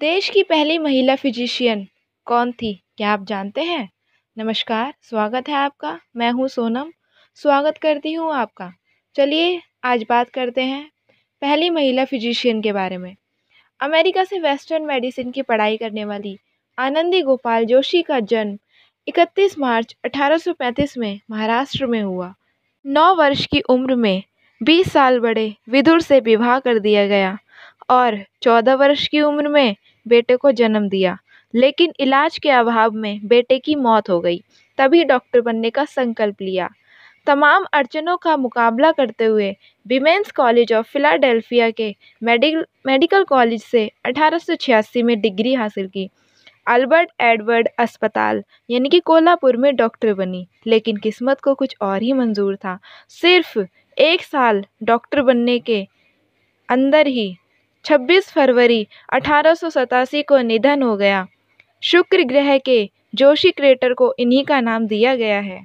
देश की पहली महिला फिजिशियन कौन थी क्या आप जानते हैं नमस्कार स्वागत है आपका मैं हूँ सोनम स्वागत करती हूँ आपका चलिए आज बात करते हैं पहली महिला फिजिशियन के बारे में अमेरिका से वेस्टर्न मेडिसिन की पढ़ाई करने वाली आनंदी गोपाल जोशी का जन्म 31 मार्च 1835 में महाराष्ट्र में हुआ नौ वर्ष की उम्र में 20 साल बड़े विदुर से विवाह कर दिया गया और चौदह वर्ष की उम्र में बेटे को जन्म दिया लेकिन इलाज के अभाव में बेटे की मौत हो गई तभी डॉक्टर बनने का संकल्प लिया तमाम अड़चनों का मुकाबला करते हुए विमेंस कॉलेज ऑफ फिलाडेल्फिया के मेडिकल मेडिकल कॉलेज से अठारह में डिग्री हासिल की अल्बर्ट एडवर्ड अस्पताल यानी कि कोल्हापुर में डॉक्टर बनी लेकिन किस्मत को कुछ और ही मंजूर था सिर्फ एक साल डॉक्टर बनने के अंदर ही छब्बीस फरवरी अठारह सौ सतासी को निधन हो गया शुक्र ग्रह के जोशी क्रेटर को इन्हीं का नाम दिया गया है